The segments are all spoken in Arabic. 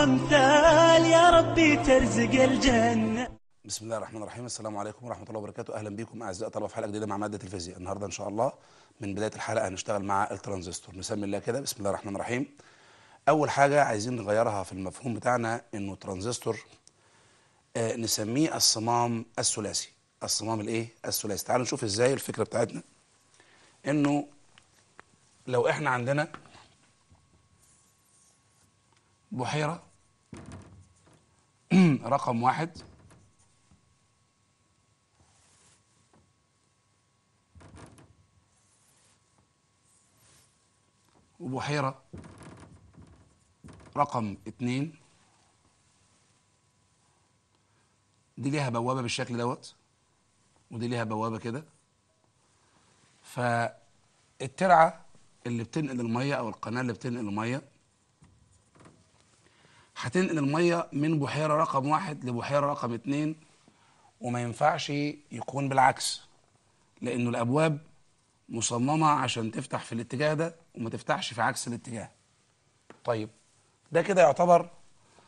وامثال يا ربي ترزق الجنة بسم الله الرحمن الرحيم السلام عليكم ورحمة الله وبركاته أهلا بكم أعزائي طلبة في حلقة جديدة مع مادة الفيزياء النهاردة إن شاء الله من بداية الحلقة هنشتغل مع الترانزستور نسمي الله كده بسم الله الرحمن الرحيم أول حاجة عايزين نغيرها في المفهوم بتاعنا إنه ترانزستور آه نسميه الصمام الثلاثي الصمام الإيه؟ الثلاثي تعالوا نشوف إزاي الفكرة بتاعتنا إنه لو إحنا عندنا بحيرة رقم واحد وبحيرة رقم اتنين دي ليها بوابة بالشكل دوت ودي ليها بوابة كده فالترعة اللي بتنقل المية أو القناة اللي بتنقل المية هتنقل الميه من بحيره رقم واحد لبحيره رقم اتنين وما ينفعش يكون بالعكس لانه الابواب مصممه عشان تفتح في الاتجاه ده وما تفتحش في عكس الاتجاه طيب ده كده يعتبر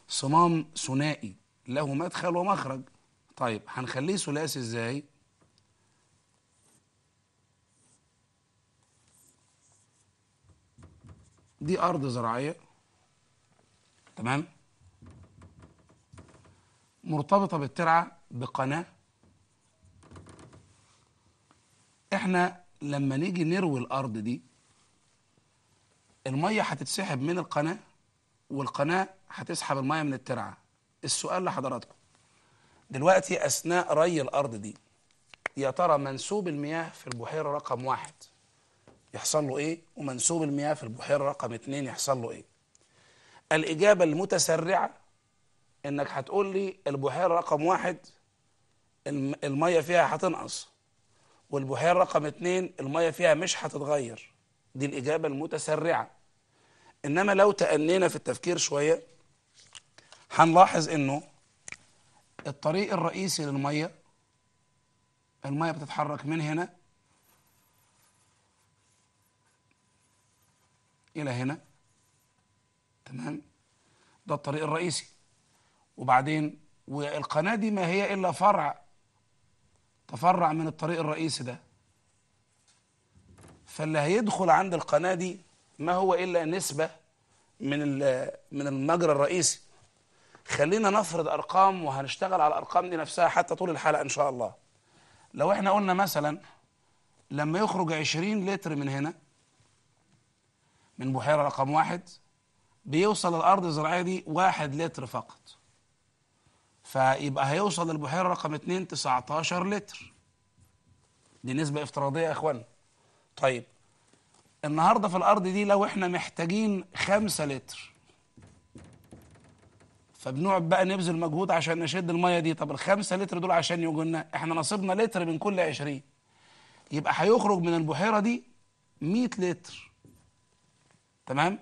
صمام ثنائي له مدخل ومخرج طيب هنخليه ثلاثي ازاي دي ارض زراعيه تمام مرتبطة بالترعة بقناة احنا لما نيجي نروي الارض دي المية هتتسحب من القناة والقناة هتسحب المية من الترعة السؤال لحضراتكم دلوقتي اثناء ري الارض دي يا ترى منسوب المياه في البحيرة رقم واحد يحصل له ايه ومنسوب المياه في البحيرة رقم اتنين يحصل له ايه الإجابة المتسرعة انك هتقول لي البحيره رقم واحد الميه فيها هتنقص والبحيره رقم اتنين الميه فيها مش هتتغير دي الاجابه المتسرعه انما لو تأنينا في التفكير شويه هنلاحظ انه الطريق الرئيسي للميه الميه بتتحرك من هنا الى هنا تمام ده الطريق الرئيسي وبعدين والقناة دي ما هي إلا فرع تفرع من الطريق الرئيسي ده فاللي هيدخل عند القناة دي ما هو إلا نسبة من من المجرى الرئيسي خلينا نفرض أرقام وهنشتغل على الأرقام دي نفسها حتى طول الحلقة إن شاء الله لو إحنا قلنا مثلا لما يخرج 20 لتر من هنا من بحيرة رقم واحد بيوصل الأرض الزراعية دي واحد لتر فقط فيبقى هيوصل للبحيره رقم 2 19 لتر دي نسبه افتراضيه يا اخوانا طيب النهارده في الارض دي لو احنا محتاجين 5 لتر فبنقعد بقى نبذل مجهود عشان نشد الميه دي طب الخمسة لتر دول عشان لنا احنا نصيبنا لتر من كل 20 يبقى هيخرج من البحيره دي 100 لتر تمام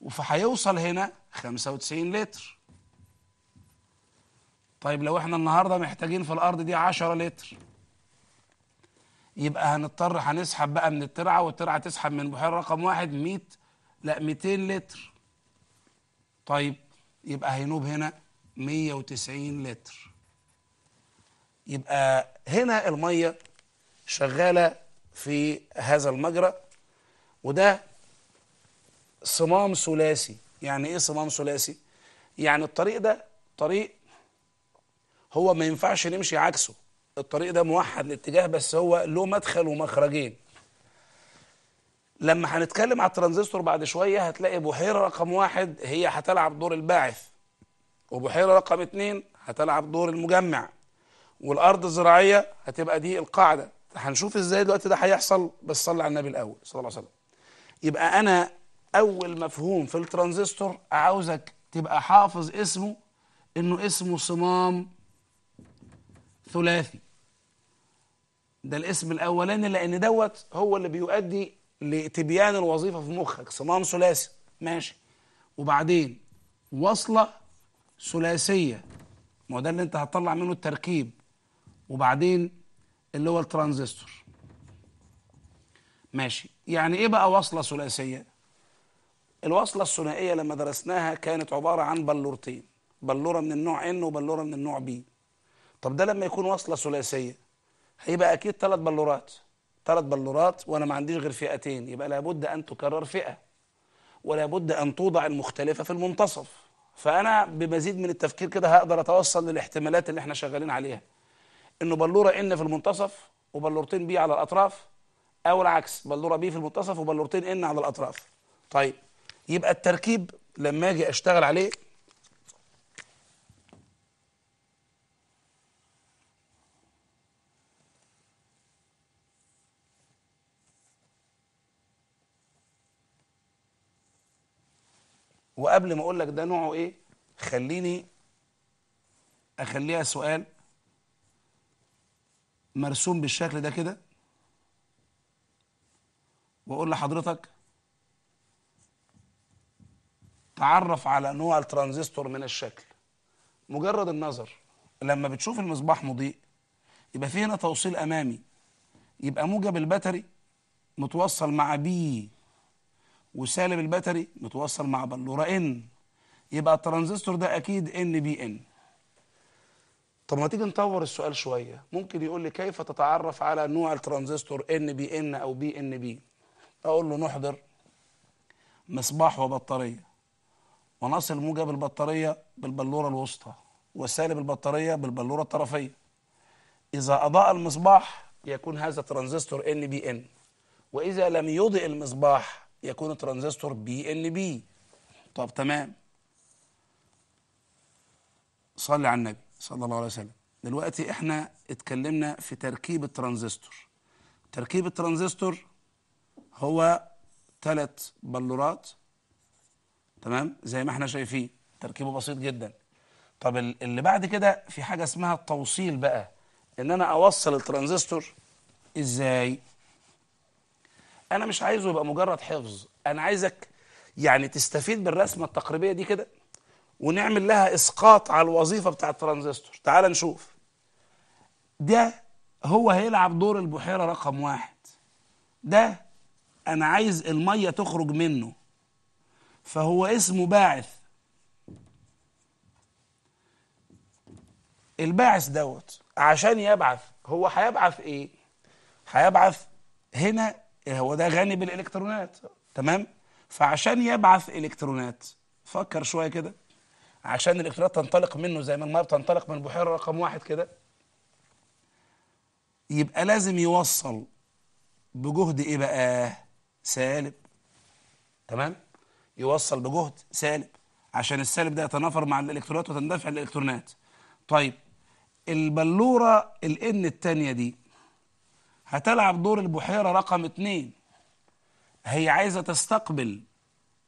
وفهيوصل هنا 95 لتر طيب لو احنا النهارده محتاجين في الارض دي 10 لتر يبقى هنضطر هنسحب بقى من الترعه والترعه تسحب من بحيره رقم واحد 100 لا 200 لتر طيب يبقى هينوب هنا 190 لتر يبقى هنا الميه شغاله في هذا المجرى وده صمام ثلاثي يعني ايه صمام ثلاثي يعني الطريق ده طريق هو ما ينفعش نمشي عكسه الطريق ده موحد الاتجاه بس هو له مدخل ومخرجين لما هنتكلم على الترانزستور بعد شوية هتلاقي بحيرة رقم واحد هي هتلعب دور الباعث وبحيرة رقم اتنين هتلعب دور المجمع والأرض الزراعية هتبقى دي القاعدة هنشوف ازاي دلوقتي ده هيحصل بس صلي على النبي الأول صلى الله عليه وسلم يبقى أنا أول مفهوم في الترانزستور عاوزك تبقى حافظ اسمه إنه اسمه صمام ثلاثي ده الاسم الاولاني لان دوت هو اللي بيؤدي لتبيان الوظيفه في مخك صمام ثلاثي ماشي وبعدين وصله ثلاثيه ما هو ده اللي انت هتطلع منه التركيب وبعدين اللي هو الترانزستور ماشي يعني ايه بقى وصله ثلاثيه الوصله الثنائيه لما درسناها كانت عباره عن بلورتين بلوره من النوع ان وبلوره من النوع بي طب ده لما يكون وصلة ثلاثية هيبقى أكيد ثلاث بلورات ثلاث بلورات وأنا ما عنديش غير فئتين يبقى لابد أن تكرر فئة ولابد أن توضع المختلفة في المنتصف فأنا بمزيد من التفكير كده هقدر أتوصل للاحتمالات اللي احنا شغالين عليها إنه بلورة إن في المنتصف وبلورتين بي على الأطراف أو العكس بلورة بي في المنتصف وبلورتين إن على الأطراف طيب يبقى التركيب لما أجي أشتغل عليه وقبل ما اقول لك ده نوعه ايه خليني اخليها سؤال مرسوم بالشكل ده كده واقول لحضرتك تعرف على نوع الترانزستور من الشكل مجرد النظر لما بتشوف المصباح مضيء يبقى في هنا توصيل امامي يبقى موجب البتري متوصل مع بي وسالب البتري متوصل مع بلوره ان يبقى الترانزستور ده اكيد ان بي ان طب ما تيجي نطور السؤال شويه ممكن يقول لي كيف تتعرف على نوع الترانزستور ان بي ان او بي ان بي اقول له نحضر مصباح وبطاريه ونصل موجب البطاريه بالبلوره الوسطى وسالب البطاريه بالبلوره الطرفيه اذا اضاء المصباح يكون هذا ترانزستور ان بي ان واذا لم يضئ المصباح يكون الترانزستور بي ال بي طب تمام صلي على النبي صلى الله عليه وسلم دلوقتي احنا اتكلمنا في تركيب الترانزستور تركيب الترانزستور هو ثلاث بلورات تمام زي ما احنا شايفين تركيبه بسيط جدا طب اللي بعد كده في حاجه اسمها التوصيل بقى ان انا اوصل الترانزستور ازاي انا مش عايزه يبقى مجرد حفظ انا عايزك يعني تستفيد بالرسمه التقريبيه دي كده ونعمل لها اسقاط على الوظيفه بتاع الترانزستور تعال نشوف ده هو هيلعب دور البحيره رقم واحد ده انا عايز الميه تخرج منه فهو اسمه باعث الباعث دوت عشان يبعث هو هيبعث ايه هيبعث هنا هو ده غني بالالكترونات تمام فعشان يبعث الكترونات فكر شويه كده عشان الالكترونات تنطلق منه زي ما المايه بتنطلق من بحيره رقم واحد كده يبقى لازم يوصل بجهد ايه بقى سالب تمام يوصل بجهد سالب عشان السالب ده يتنافر مع الالكترونات وتندفع الالكترونات طيب البلوره الان الثانيه دي هتلعب دور البحيرة رقم اتنين هي عايزة تستقبل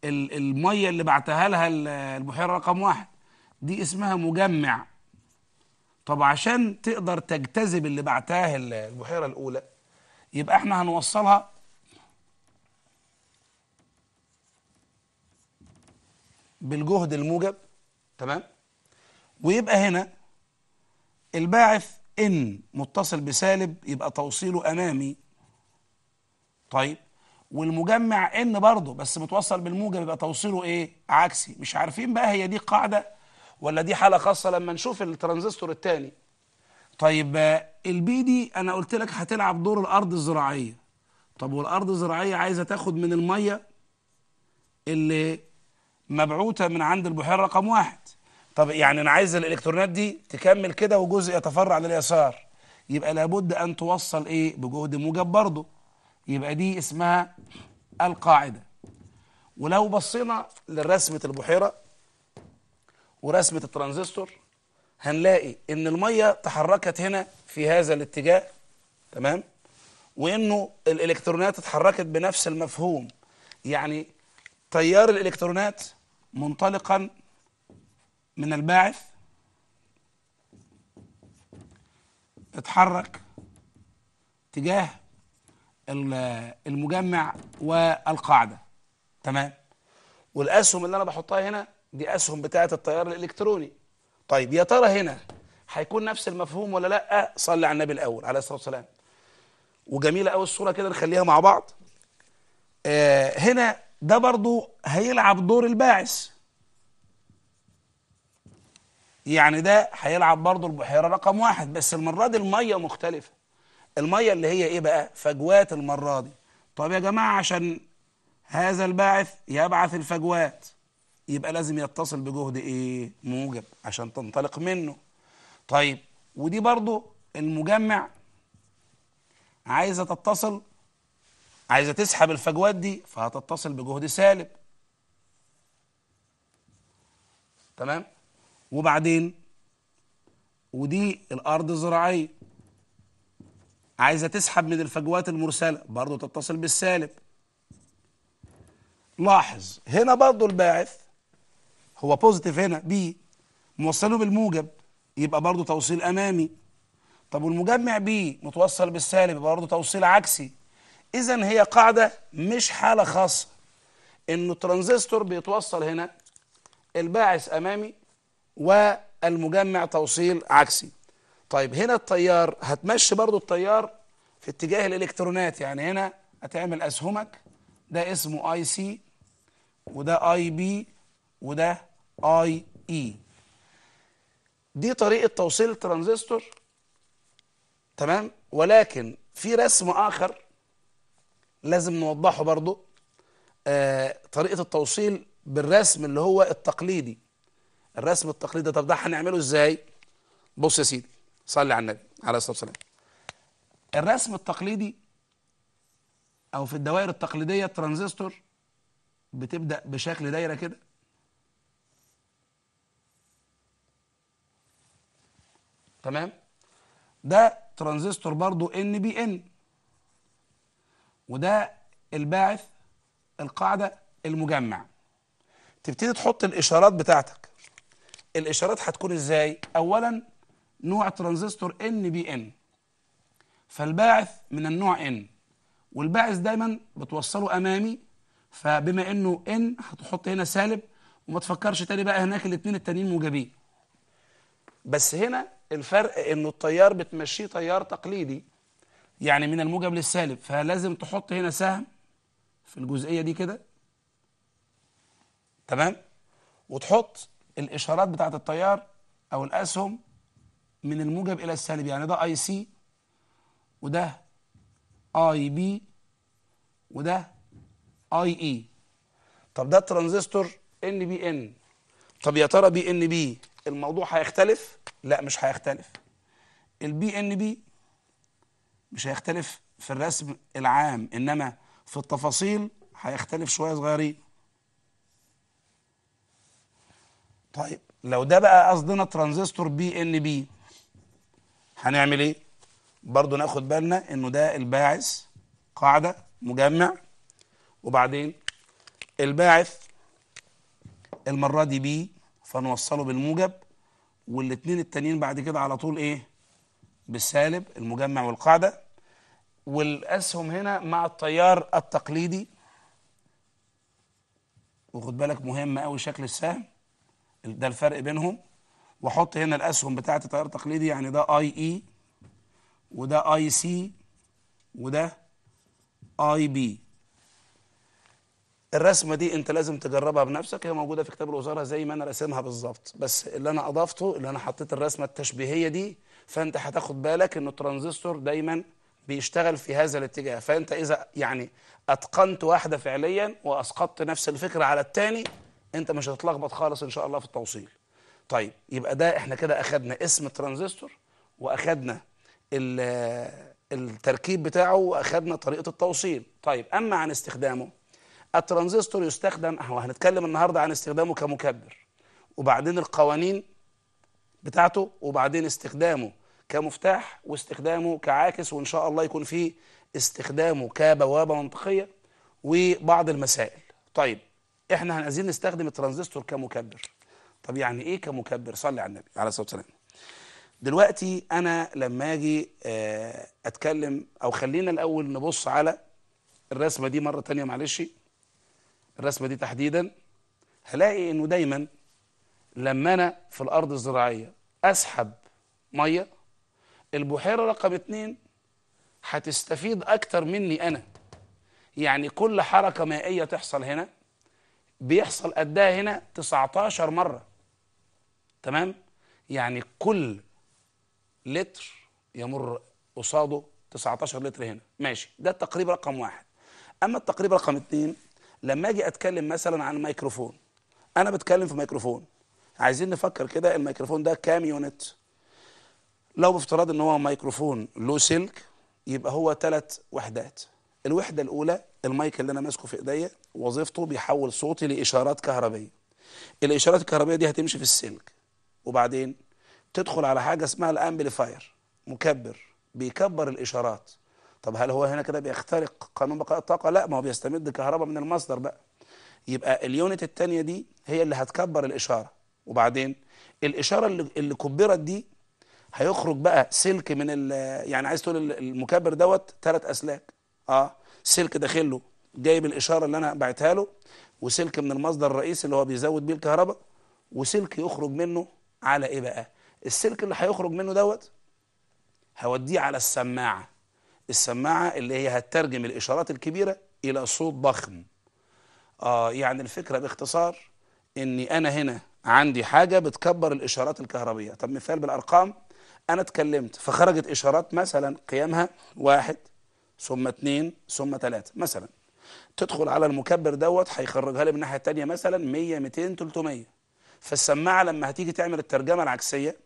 المية اللي بعتها لها البحيرة رقم واحد دي اسمها مجمع طب عشان تقدر تجتذب اللي بعتاه البحيرة الأولى يبقى احنا هنوصلها بالجهد الموجب تمام ويبقى هنا الباعث ان متصل بسالب يبقى توصيله امامي طيب والمجمع ان برضه بس متوصل بالموجب يبقى توصيله ايه عكسي مش عارفين بقى هي دي قاعده ولا دي حاله خاصه لما نشوف الترانزستور الثاني طيب البي دي انا قلت لك هتلعب دور الارض الزراعيه طب والارض الزراعيه عايزه تاخد من الميه اللي مبعوثه من عند البحيره رقم واحد طب يعني انا عايز الالكترونات دي تكمل كده وجزء يتفرع لليسار يبقى لابد ان توصل ايه بجهد موجب برضه يبقى دي اسمها القاعده ولو بصينا لرسمه البحيره ورسمه الترانزستور هنلاقي ان الميه تحركت هنا في هذا الاتجاه تمام وانه الالكترونات اتحركت بنفس المفهوم يعني تيار الالكترونات منطلقا من الباعث اتحرك تجاه المجمع والقاعدة تمام والأسهم اللي أنا بحطها هنا دي أسهم بتاعة التيار الإلكتروني طيب يا ترى هنا هيكون نفس المفهوم ولا لا صلي على النبي الاول عليه الصلاه والسلام وجميله قوي الصوره كده نخليها مع بعض آه هنا ده برضو هيلعب دور الباعث يعني ده هيلعب برضه البحيرة رقم واحد بس المرة دي المية مختلفة المية اللي هي ايه بقى فجوات المرة دي طب يا جماعة عشان هذا الباعث يبعث الفجوات يبقى لازم يتصل بجهد ايه موجب عشان تنطلق منه طيب ودي برضه المجمع عايزة تتصل عايزة تسحب الفجوات دي فهتتصل بجهد سالب تمام وبعدين ودي الأرض الزراعيه عايزة تسحب من الفجوات المرسلة برضو تتصل بالسالب لاحظ هنا برضو الباعث هو بوزيتيف هنا بي موصله بالموجب يبقى برضو توصيل أمامي طب والمجمع بي متوصل بالسالب يبقى برضو توصيل عكسي إذا هي قاعدة مش حالة خاصة إنه الترانزستور بيتوصل هنا الباعث أمامي والمجمع توصيل عكسي طيب هنا التيار هتمشي برضو التيار في اتجاه الالكترونات يعني هنا هتعمل اسهمك ده اسمه اي سي وده اي بي وده اي اي e. دي طريقه توصيل الترانزستور تمام ولكن في رسم اخر لازم نوضحه برضو آه طريقه التوصيل بالرسم اللي هو التقليدي الرسم التقليدي طب ده هنعمله ازاي بص يا سيدي صلي على النبي عليه الصلاه والسلام الرسم التقليدي او في الدوائر التقليديه الترانزستور بتبدا بشكل دايره كده تمام ده ترانزستور برضو ان بي ان وده الباعث القاعده المجمع تبتدي تحط الاشارات بتاعتك الاشارات هتكون ازاي اولا نوع ترانزستور ان بي ان فالباعث من النوع ان والباعث دايما بتوصله امامي فبما انه ان هتحط هنا سالب وما تفكرش تاني بقى هناك الاثنين التانيين موجبين بس هنا الفرق انه التيار بتمشيه تيار تقليدي يعني من الموجب للسالب فلازم تحط هنا سهم في الجزئيه دي كده تمام وتحط الاشارات بتاعه التيار او الاسهم من الموجب الى السالب يعني ده اي سي وده اي بي وده اي اي e. طب ده الترانزستور ان بي ان طب يا ترى بي ان بي الموضوع هيختلف لا مش هيختلف البي ان بي مش هيختلف في الرسم العام انما في التفاصيل هيختلف شويه صغيرين طيب لو ده بقى قصدنا ترانزستور بي ان بي هنعمل ايه برضو ناخد بالنا انه ده الباعث قاعدة مجمع وبعدين الباعث المرة دي بي فنوصله بالموجب والاثنين التانيين بعد كده على طول ايه بالسالب المجمع والقاعدة والاسهم هنا مع التيار التقليدي وخد بالك مهم قوي شكل السهم ده الفرق بينهم واحط هنا الاسهم بتاعه التيار التقليدي يعني ده اي اي وده اي سي وده اي بي الرسمه دي انت لازم تجربها بنفسك هي موجوده في كتاب الوزاره زي ما انا راسمها بالظبط بس اللي انا اضفته اللي انا حطيت الرسمه التشبيهيه دي فانت هتاخد بالك ان الترانزستور دايما بيشتغل في هذا الاتجاه فانت اذا يعني اتقنت واحده فعليا واسقطت نفس الفكره على الثاني انت مش هتتلخبط خالص ان شاء الله في التوصيل طيب يبقى ده احنا كده اخدنا اسم الترانزستور واخدنا التركيب بتاعه واخدنا طريقه التوصيل طيب اما عن استخدامه الترانزستور يستخدم اهو هنتكلم النهارده عن استخدامه كمكبر وبعدين القوانين بتاعته وبعدين استخدامه كمفتاح واستخدامه كعاكس وان شاء الله يكون فيه استخدامه كبوابه منطقيه وبعض المسائل طيب احنا عايزين نستخدم الترانزستور كمكبر طب يعني ايه كمكبر صلي على النبي عليه الصلاه والسلام دلوقتي انا لما اجي آه، اتكلم او خلينا الاول نبص على الرسمه دي مره تانية معلش الرسمه دي تحديدا هلاقي انه دايما لما انا في الارض الزراعيه اسحب ميه البحيره رقم اتنين هتستفيد اكتر مني انا يعني كل حركه مائيه تحصل هنا بيحصل قدها هنا 19 مرة تمام يعني كل لتر يمر قصاده 19 لتر هنا ماشي ده التقريب رقم واحد أما التقريب رقم اتنين لما أجي أتكلم مثلا عن ميكروفون أنا بتكلم في ميكروفون عايزين نفكر كده الميكروفون ده كام يونت لو بافتراض ان هو ميكروفون له سلك يبقى هو ثلاث وحدات الوحده الاولى المايك اللي انا ماسكه في ايديا وظيفته بيحول صوتي لاشارات كهربيه الاشارات الكهربيه دي هتمشي في السلك وبعدين تدخل على حاجه اسمها الامبليفاير مكبر بيكبر الاشارات طب هل هو هنا كده بيخترق قانون بقاء الطاقه لا ما هو بيستمد كهرباء من المصدر بقى يبقى اليونت الثانيه دي هي اللي هتكبر الاشاره وبعدين الاشاره اللي, اللي كبرت دي هيخرج بقى سلك من يعني عايز تقول المكبر دوت ثلاث اسلاك اه سلك داخل له جايب الاشاره اللي انا بعتها له وسلك من المصدر الرئيسي اللي هو بيزود بيه الكهرباء وسلك يخرج منه على ايه بقى السلك اللي هيخرج منه دوت هوديه على السماعه السماعه اللي هي هتترجم الاشارات الكبيره الى صوت ضخم اه يعني الفكره باختصار اني انا هنا عندي حاجه بتكبر الاشارات الكهربيه طب مثال بالارقام انا اتكلمت فخرجت اشارات مثلا قيامها واحد ثم اثنين ثم ثلاثة مثلا تدخل على المكبر دوت هيخرجها لي من الناحيه الثانيه مثلا 100 200 300 فالسماعه لما هتيجي تعمل الترجمه العكسيه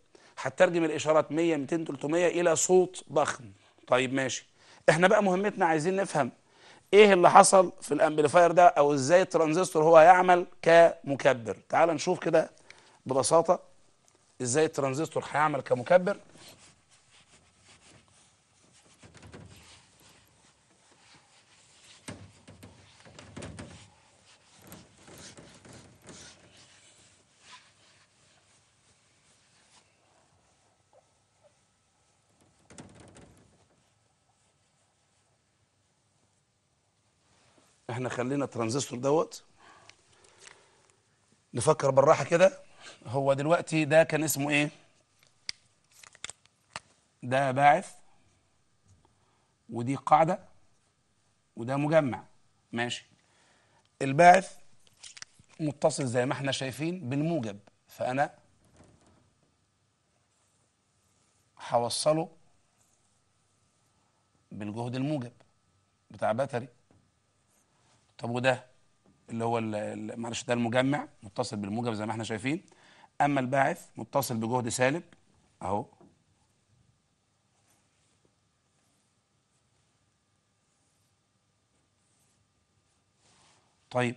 هتترجم الاشارات 100 200 300 الى صوت ضخم طيب ماشي احنا بقى مهمتنا عايزين نفهم ايه اللي حصل في الامبليفاير ده او ازاي الترانزستور هو هيعمل كمكبر تعال نشوف كده ببساطه ازاي الترانزستور هيعمل كمكبر احنا خلينا الترانزستور دوت نفكر بالراحه كده هو دلوقتي ده كان اسمه ايه ده باعث ودي قاعده وده مجمع ماشي الباعث متصل زي ما احنا شايفين بالموجب فانا هوصله بالجهد الموجب بتاع باتري طب وده اللي هو معلش ده المجمع متصل بالموجب زي ما احنا شايفين اما الباعث متصل بجهد سالب اهو طيب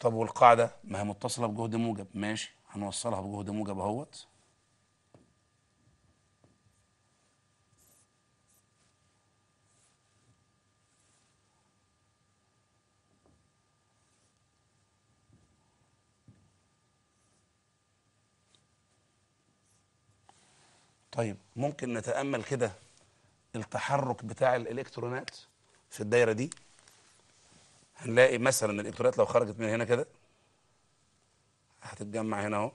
طب والقاعده ما هي متصله بجهد موجب ماشي هنوصلها بجهد موجب اهوت طيب ممكن نتامل كده التحرك بتاع الالكترونات في الدايره دي هنلاقي مثلا الالكترونات لو خرجت من هنا كده هتتجمع هنا اهو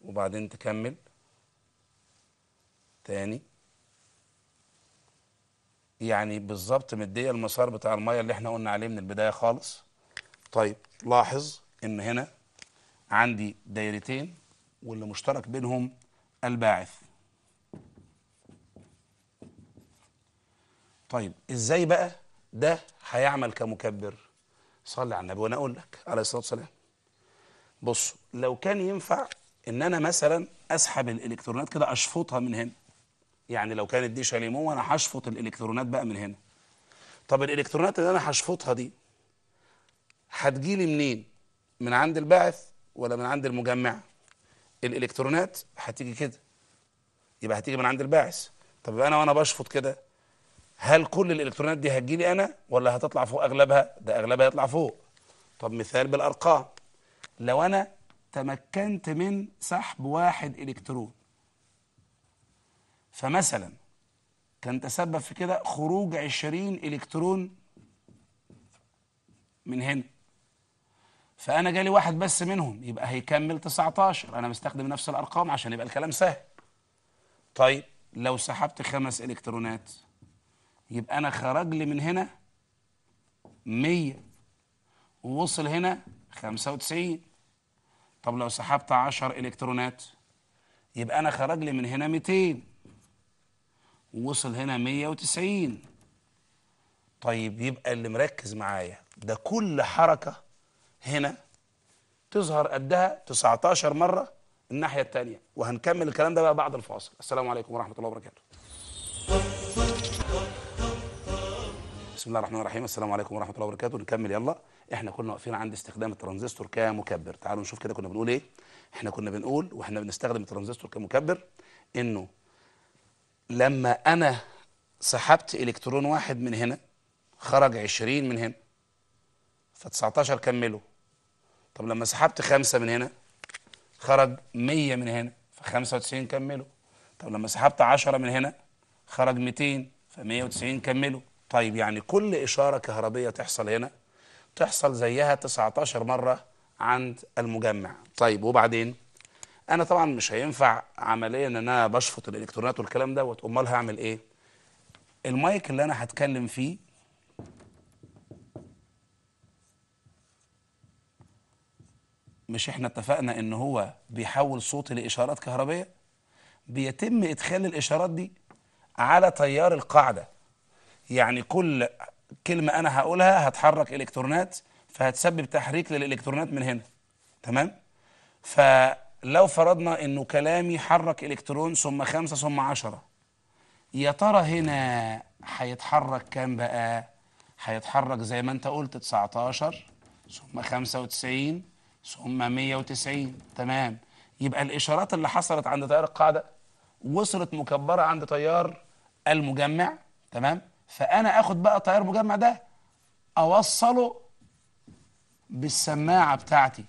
وبعدين تكمل تاني يعني بالظبط مديه المسار بتاع الميه اللي احنا قلنا عليه من البدايه خالص طيب لاحظ ان هنا عندي دايرتين واللي مشترك بينهم الباعث طيب ازاي بقى ده هيعمل كمكبر صلي على النبي وانا اقول لك عليه الصلاه والسلام بص لو كان ينفع ان انا مثلا اسحب الالكترونات كده اشفطها من هنا يعني لو كانت دي شاليمو وانا هشفط الالكترونات بقى من هنا طب الالكترونات اللي انا هشفطها دي هتجيلي منين من عند الباعث ولا من عند المجمع الالكترونات هتيجي كده يبقى هتيجي من عند الباعث طب انا وانا بشفط كده هل كل الالكترونات دي هتجيلي انا ولا هتطلع فوق اغلبها ده اغلبها يطلع فوق طب مثال بالارقام لو انا تمكنت من سحب واحد الكترون فمثلا كان تسبب في كده خروج 20 الكترون من هنا فانا جالي واحد بس منهم يبقى هيكمل 19 انا مستخدم نفس الارقام عشان يبقى الكلام سهل طيب لو سحبت خمس الكترونات يبقى انا خرج لي من هنا 100 ووصل هنا 95 طب لو سحبت 10 الكترونات يبقى انا خرج لي من هنا 200 ووصل هنا 190 طيب يبقى اللي مركز معايا ده كل حركه هنا تظهر قدها 19 مره الناحيه الثانيه وهنكمل الكلام ده بقى بعد الفاصل السلام عليكم ورحمه الله وبركاته بسم الله الرحمن الرحيم السلام عليكم ورحمه الله وبركاته نكمل يلا احنا كنا واقفين عند استخدام الترانزستور كمكبر تعالوا نشوف كده كنا بنقول ايه احنا كنا بنقول واحنا بنستخدم الترانزستور كمكبر انه لما انا سحبت الكترون واحد من هنا خرج 20 من هنا ف19 كملوا طب لما سحبت خمسة من هنا خرج 100 من هنا ف95 كملوا طب لما سحبت 10 من هنا خرج 200 ف190 كملوا طيب يعني كل إشارة كهربية تحصل هنا تحصل زيها 19 مرة عند المجمع طيب وبعدين أنا طبعا مش هينفع عمليا أن أنا بشفط الإلكترونات والكلام ده أمال هعمل إيه المايك اللي أنا هتكلم فيه مش احنا اتفقنا ان هو بيحول صوت لاشارات كهربيه بيتم ادخال الاشارات دي على تيار القاعده يعني كل كلمة أنا هقولها هتحرك إلكترونات فهتسبب تحريك للإلكترونات من هنا تمام فلو فرضنا أنه كلامي حرك إلكترون ثم خمسة ثم عشرة يا ترى هنا هيتحرك كام بقى هيتحرك زي ما انت قلت 19 ثم 95 ثم 190 تمام يبقى الإشارات اللي حصلت عند تيار القاعدة وصلت مكبرة عند تيار المجمع تمام فانا اخد بقى تيار مجمع ده اوصله بالسماعه بتاعتي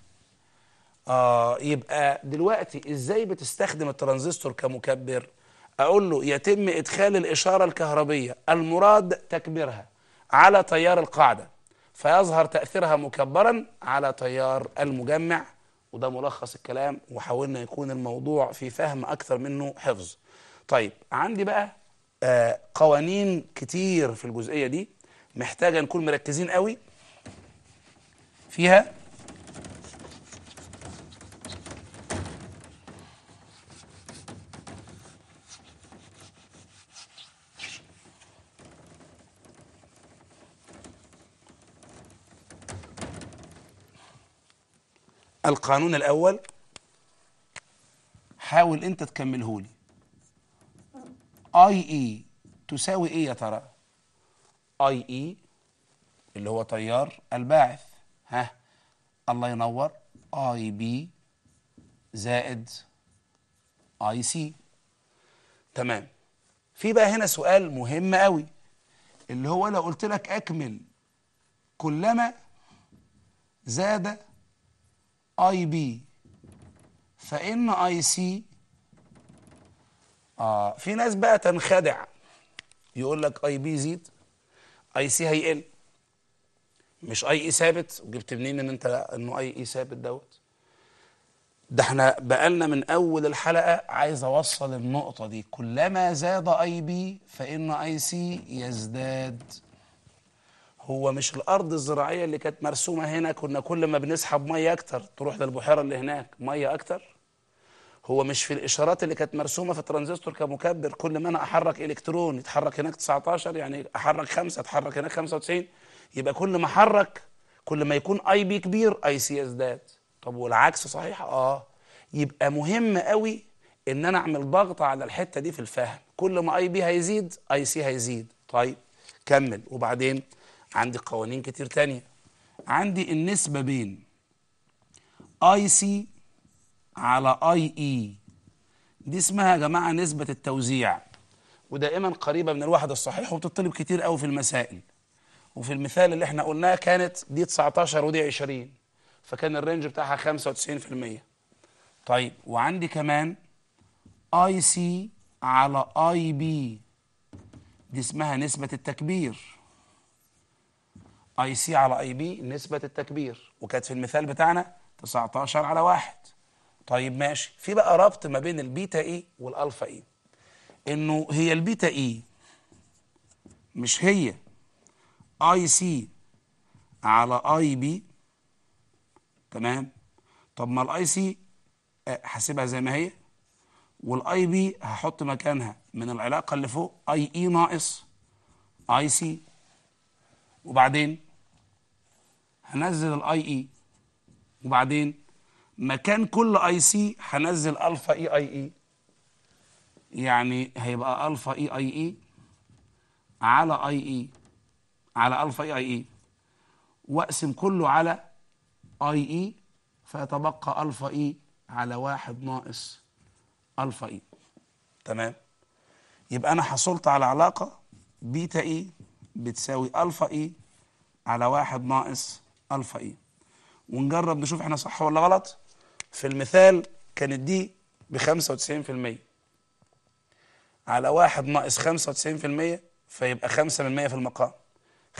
اه يبقى دلوقتي ازاي بتستخدم الترانزستور كمكبر اقول له يتم ادخال الاشاره الكهربيه المراد تكبيرها على تيار القاعده فيظهر تاثيرها مكبرا على تيار المجمع وده ملخص الكلام وحاولنا يكون الموضوع في فهم اكثر منه حفظ طيب عندي بقى آه، قوانين كتير في الجزئية دي محتاجة نكون مركزين قوي فيها القانون الأول حاول أنت تكملهولي اي اي e. تساوي ايه يا ترى اي اي e اللي هو تيار الباعث ها الله ينور اي بي زائد اي سي تمام في بقى هنا سؤال مهم قوي اللي هو لو قلت لك اكمل كلما زاد اي بي فان اي سي اه في ناس بقى تنخدع يقول لك اي بي يزيد اي سي هيقل مش اي اي ثابت وجبت منين ان انت انه اي اي ثابت دوت ده احنا بقالنا من اول الحلقه عايز اوصل النقطه دي كلما زاد اي بي فان اي سي يزداد هو مش الارض الزراعيه اللي كانت مرسومه هنا كنا كل ما بنسحب ميه اكتر تروح للبحيره اللي هناك ميه اكتر هو مش في الاشارات اللي كانت مرسومه في الترانزستور كمكبر كل ما انا احرك الكترون يتحرك هناك 19 يعني احرك 5 اتحرك هناك 95 يبقى كل ما احرك كل ما يكون اي بي كبير اي سي يزداد طب والعكس صحيح اه يبقى مهم قوي ان انا اعمل ضغط على الحته دي في الفهم كل ما اي بي هيزيد اي سي هيزيد طيب كمل وبعدين عندي قوانين كتير تانية عندي النسبه بين اي سي على اي اي دي اسمها يا جماعه نسبه التوزيع ودائما قريبه من الواحد الصحيح وبتطلب كتير قوي في المسائل وفي المثال اللي احنا قلناه كانت دي 19 ودي 20 فكان الرينج بتاعها 95% طيب وعندي كمان اي سي على اي بي دي اسمها نسبة التكبير اي سي على اي بي نسبة التكبير وكانت في المثال بتاعنا 19 على 1 طيب ماشي في بقى ربط ما بين البيتا اي والالفا اي انه هي البيتا اي مش هي اي سي على اي بي تمام طب ما الاي سي آه، هسيبها زي ما هي والاي بي هحط مكانها من العلاقه اللي فوق اي اي ناقص اي سي وبعدين هنزل الاي اي وبعدين مكان كل اي سي هنزل الفا اي اي اي يعني هيبقى الفا اي اي اي على اي اي e، على الفا اي اي اي واقسم كله على اي اي e، فيتبقى الفا اي e على واحد ناقص الفا اي تمام يبقى انا حصلت على علاقه بيتا اي بتساوي الفا اي على واحد ناقص الفا اي ونجرب نشوف احنا صح ولا غلط في المثال كانت دي ب 95% على واحد ناقص 95% فيبقى 5% في المقام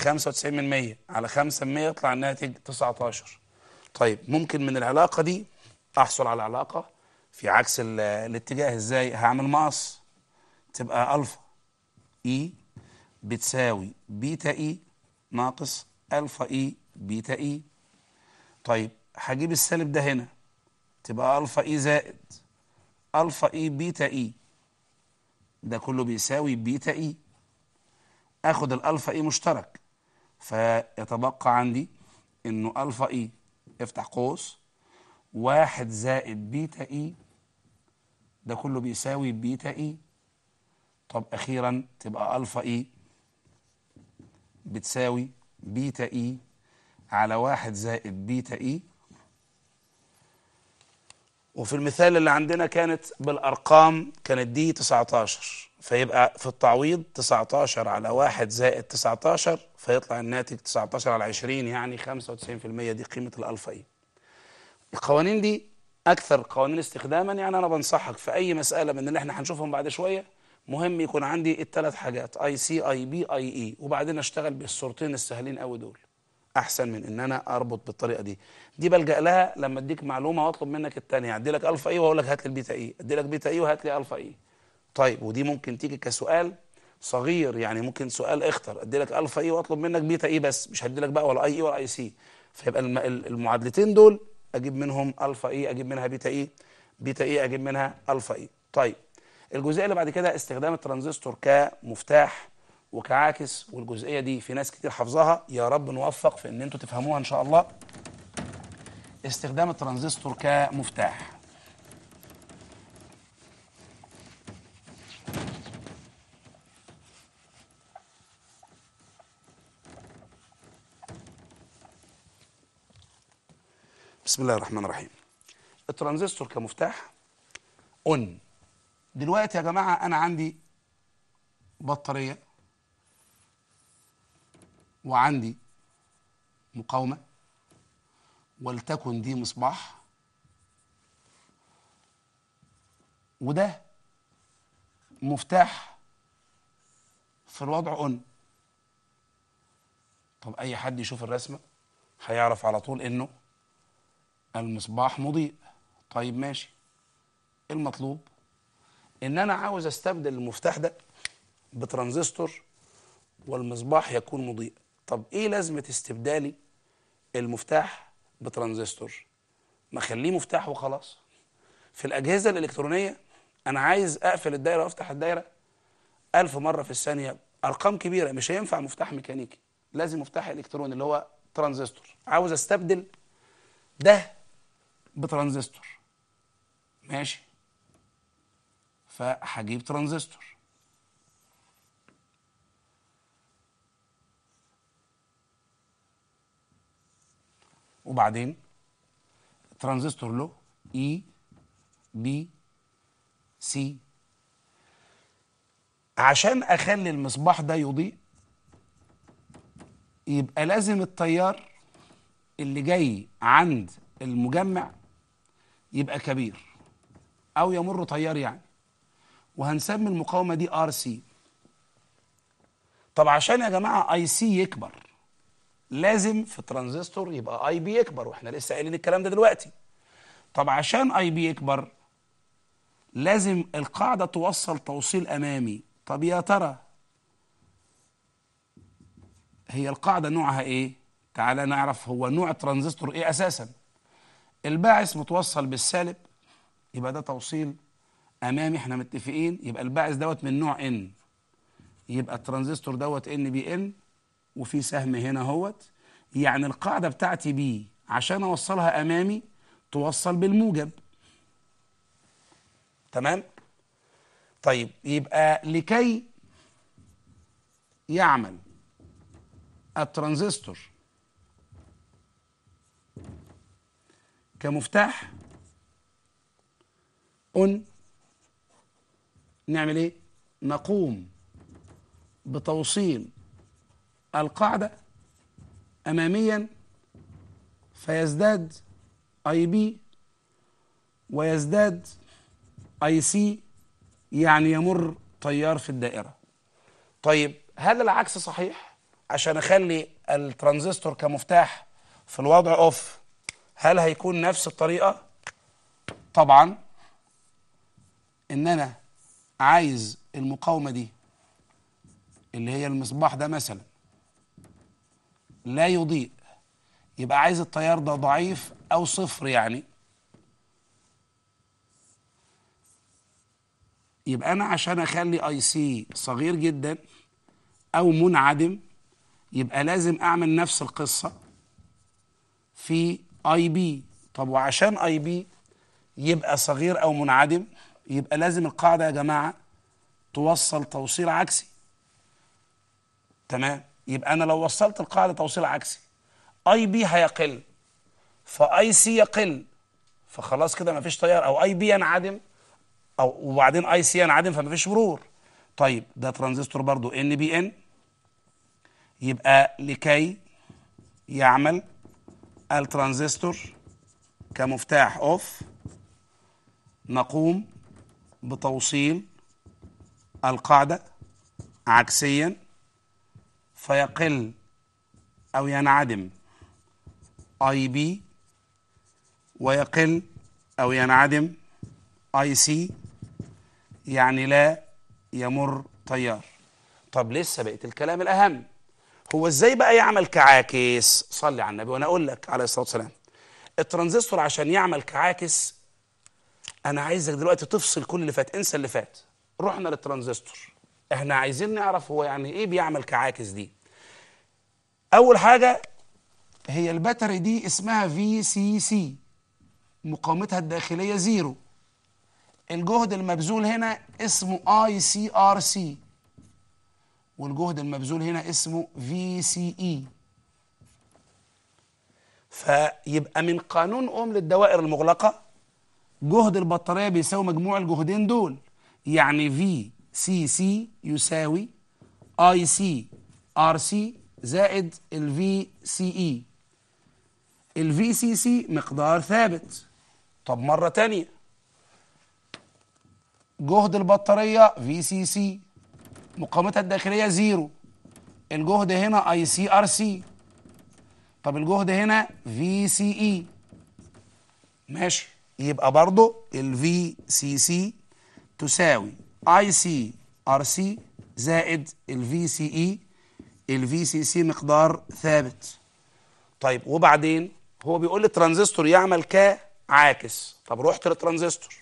95% على 5% يطلع الناتج 19 طيب ممكن من العلاقة دي أحصل على علاقة في عكس الاتجاه ازاي هعمل مقص تبقى ألفا إي e بتساوي بيتا إي e ناقص ألفا إي e بيتا إي طيب هجيب السالب ده هنا تبقى الفا اي زائد الفا اي بيتا اي ده كله بيساوي بيتا اي اخد الالفا اي مشترك فيتبقى عندي انه الفا اي افتح قوس واحد زائد بيتا اي ده كله بيساوي بيتا اي طب اخيرا تبقى الفا اي بتساوي بيتا اي على واحد زائد بيتا اي وفي المثال اللي عندنا كانت بالأرقام كانت دي 19 فيبقى في التعويض 19 على 1 زائد 19 فيطلع الناتج 19 على 20 يعني 95% دي قيمة الألفا إي القوانين دي أكثر قوانين استخداما يعني أنا بنصحك في أي مسألة من اللي احنا هنشوفهم بعد شوية مهم يكون عندي الثلاث حاجات اي سي اي بي اي اي وبعدين اشتغل بالصورتين السهلين قوي دول احسن من ان انا اربط بالطريقه دي دي بلجا لها لما اديك معلومه واطلب منك الثانيه ادي لك الفا اي واقول لك هات لي البيتا اي ادي لك بيتا اي وهات لي الفا اي طيب ودي ممكن تيجي كسؤال صغير يعني ممكن سؤال اختر ادي لك الفا اي واطلب منك بيتا اي بس مش هدي لك بقى ولا اي اي ولا اي سي فيبقى المعادلتين دول اجيب منهم الفا اي اجيب منها بيتا اي بيتا اي اجيب منها الفا اي طيب الجزئيه اللي بعد كده استخدام الترانزستور كمفتاح وكعاكس والجزئيه دي في ناس كتير حافظاها يا رب نوفق في ان انتوا تفهموها ان شاء الله استخدام الترانزستور كمفتاح بسم الله الرحمن الرحيم الترانزستور كمفتاح اون دلوقتي يا جماعه انا عندي بطاريه وعندي مقاومة ولتكن دي مصباح وده مفتاح في الوضع اون طب اي حد يشوف الرسمه هيعرف على طول انه المصباح مضيء طيب ماشي المطلوب ان انا عاوز استبدل المفتاح ده بترانزستور والمصباح يكون مضيء طب ايه لازمه استبدالي المفتاح بترانزستور ما اخليه مفتاح وخلاص في الاجهزه الالكترونيه انا عايز اقفل الدايره وافتح الدايره ألف مره في الثانيه ارقام كبيره مش هينفع مفتاح ميكانيكي لازم مفتاح الكتروني اللي هو ترانزستور عاوز استبدل ده بترانزستور ماشي فهجيب ترانزستور وبعدين ترانزستور له اي بي سي عشان اخلي المصباح ده يضيء يبقى لازم التيار اللي جاي عند المجمع يبقى كبير او يمر تيار يعني وهنسمي المقاومه دي ار سي طب عشان يا جماعه اي سي يكبر لازم في ترانزستور يبقى اي بي يكبر واحنا لسه قايلين الكلام ده دلوقتي طب عشان اي بي يكبر لازم القاعده توصل توصيل امامي طب يا ترى هي القاعده نوعها ايه تعالى نعرف هو نوع ترانزستور ايه اساسا الباعث متوصل بالسالب يبقى ده توصيل امامي احنا متفقين يبقى الباعث دوت من نوع ان يبقى الترانزستور دوت ان بي ان وفي سهم هنا هوت يعني القاعدة بتاعتي بي عشان أوصلها أمامي توصل بالموجب تمام طيب يبقى لكي يعمل الترانزستور كمفتاح اون نعمل ايه نقوم بتوصيل القاعدة أماميا فيزداد اي بي ويزداد اي سي يعني يمر تيار في الدائرة طيب هل العكس صحيح عشان اخلي الترانزستور كمفتاح في الوضع اوف هل هيكون نفس الطريقة طبعا ان انا عايز المقاومة دي اللي هي المصباح ده مثلا لا يضيء يبقى عايز التيار ده ضعيف أو صفر يعني يبقى أنا عشان أخلي أي سي صغير جدا أو منعدم يبقى لازم أعمل نفس القصة في أي بي طب وعشان أي بي يبقى صغير أو منعدم يبقى لازم القاعدة يا جماعة توصل توصيل عكسي تمام يبقى انا لو وصلت القاعده توصيل عكسي اي بي هيقل فاي سي يقل فخلاص كده مفيش تيار او اي بي ينعدم او وبعدين اي سي ينعدم فمفيش مرور طيب ده ترانزستور برضو ان بي ان يبقى لكي يعمل الترانزستور كمفتاح اوف نقوم بتوصيل القاعده عكسيا فيقل أو ينعدم اي بي ويقل أو ينعدم اي سي يعني لا يمر تيار طب لسه بقيت الكلام الأهم هو ازاي بقى يعمل كعاكس صلي على النبي وانا اقول لك عليه الصلاه والسلام الترانزستور عشان يعمل كعاكس انا عايزك دلوقتي تفصل كل اللي فات انسى اللي فات رحنا للترانزستور احنا عايزين نعرف هو يعني ايه بيعمل كعاكس دي اول حاجه هي الباتري دي اسمها في سي سي مقاومتها الداخليه زيرو الجهد المبذول هنا اسمه اي سي ار سي والجهد المبذول هنا اسمه في سي اي فيبقى من قانون اوم للدوائر المغلقه جهد البطاريه بيساوي مجموع الجهدين دول يعني في سي سي يساوي اي سي ار سي زائد الفي سي اي e. الفي سي سي مقدار ثابت طب مرة تانية جهد البطارية في سي سي مقاومتها الداخلية زيرو الجهد هنا اي سي ار سي طب الجهد هنا في سي اي ماشي يبقى برضه الفي سي سي تساوي اي سي ار سي زائد الفي سي اي الفي سي سي مقدار ثابت طيب وبعدين هو بيقول لي الترانزستور يعمل كعاكس طب رحت للترانزستور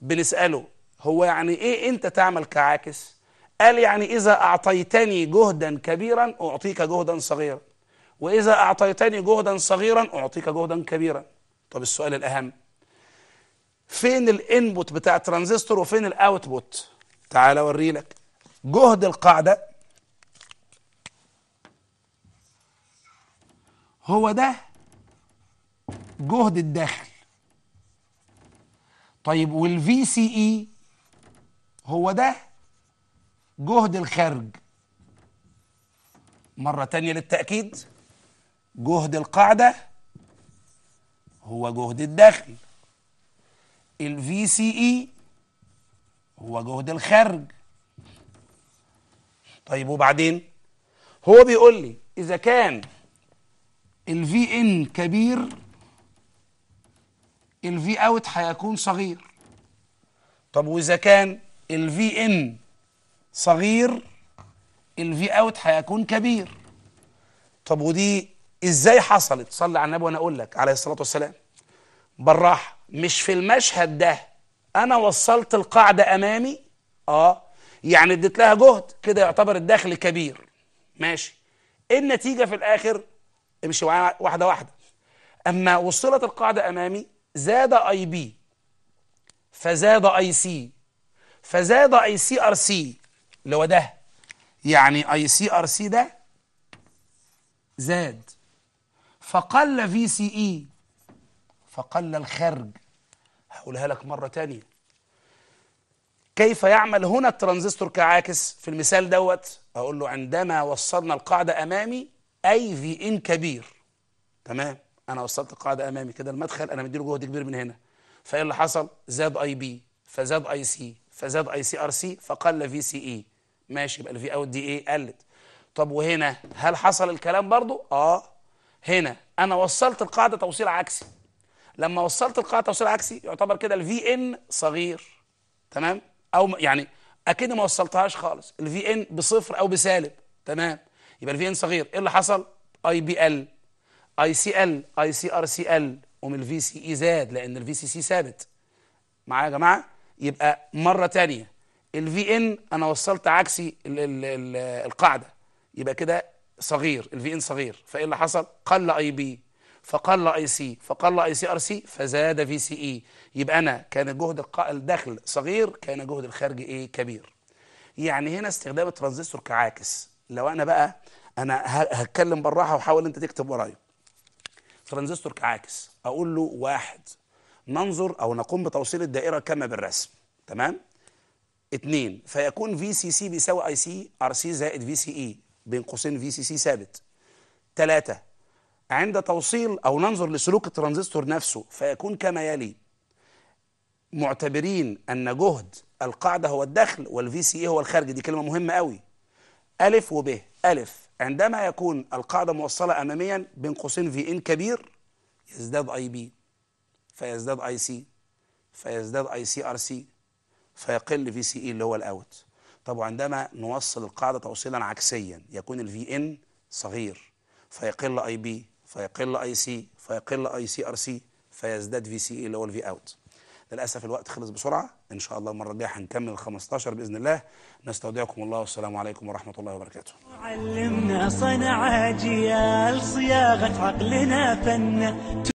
بنسأله هو يعني ايه انت تعمل كعاكس قال يعني اذا اعطيتني جهدا كبيرا اعطيك جهدا صغيرا واذا اعطيتني جهدا صغيرا اعطيك جهدا كبيرا طب السؤال الاهم فين الانبوت بتاع الترانزستور وفين الاوتبوت تعال اوري لك جهد القاعده هو ده جهد الداخل طيب والفي سي اي هو ده جهد الخارج مرة تانية للتأكيد جهد القاعدة هو جهد الداخل الفي سي اي هو جهد الخارج طيب وبعدين هو بيقول لي إذا كان الفي ان كبير الفي اوت هيكون صغير طب واذا كان الفي ان صغير الفي اوت هيكون كبير طب ودي ازاي حصلت صلي على النبي وانا اقول لك عليه الصلاه والسلام بالراحه مش في المشهد ده انا وصلت القاعده امامي اه يعني اديت لها جهد كده يعتبر الدخل كبير ماشي إيه النتيجه في الاخر امشي معايا واحده واحده اما وصلت القاعده امامي زاد اي بي فزاد اي سي فزاد اي سي ار سي اللي هو ده يعني اي سي ار سي ده زاد فقل في سي اي فقل الخرج هقولها لك مرة تانية كيف يعمل هنا الترانزستور كعاكس في المثال دوت أقول له عندما وصلنا القاعدة أمامي اي في ان كبير تمام انا وصلت القاعده امامي كده المدخل انا مديله جهد كبير من هنا فايه اللي حصل زاد اي بي فزاد اي سي فزاد اي سي ار سي فقل في سي اي ماشي يبقى الفي اوت دي اي قلت طب وهنا هل حصل الكلام برضو اه هنا انا وصلت القاعده توصيل عكسي لما وصلت القاعده توصيل عكسي يعتبر كده الفي ان صغير تمام او يعني اكيد ما وصلتهاش خالص الفي ان بصفر او بسالب تمام يبقى الفي ان صغير ايه اللي حصل اي بي ال اي سي ال اي سي ار سي ال قوم الفي سي اي زاد لان الفي سي سي ثابت معايا يا جماعه يبقى مره ثانيه الفي ان انا وصلت عكسي الـ الـ الـ القاعده يبقى كده صغير الفي ان صغير فايه اللي حصل قل اي بي فقل اي سي فقل اي سي ار سي فزاد في سي اي يبقى انا كان جهد الداخل صغير كان جهد الخارج ايه كبير يعني هنا استخدام الترانزستور كعاكس لو انا بقى انا هتكلم بالراحه وحاول انت تكتب ورايا ترانزستور كعاكس اقول له واحد ننظر او نقوم بتوصيل الدائره كما بالرسم تمام اتنين فيكون في سي سي بيساوي اي سي ار سي زائد في سي اي بين قوسين في سي سي ثابت ثلاثة عند توصيل او ننظر لسلوك الترانزستور نفسه فيكون كما يلي معتبرين ان جهد القاعده هو الدخل والفي سي اي e هو الخارج دي كلمه مهمه قوي ألف وب ألف عندما يكون القاعدة موصلة أماميا بين قوسين في إن كبير يزداد أي بي فيزداد أي سي فيزداد أي سي آر سي فيقل في سي إي اللي هو الأوت طب وعندما نوصل القاعدة توصيلا عكسيا يكون الفي إن صغير فيقل أي بي فيقل أي سي فيقل أي سي آر سي فيزداد في سي إي اللي هو الفي أوت للأسف الوقت خلص بسرعة ان شاء الله المره الجايه هنكمل ال 15 باذن الله نستودعكم الله والسلام عليكم ورحمه الله وبركاته علمنا صنع اجيال صياغه عقلنا فن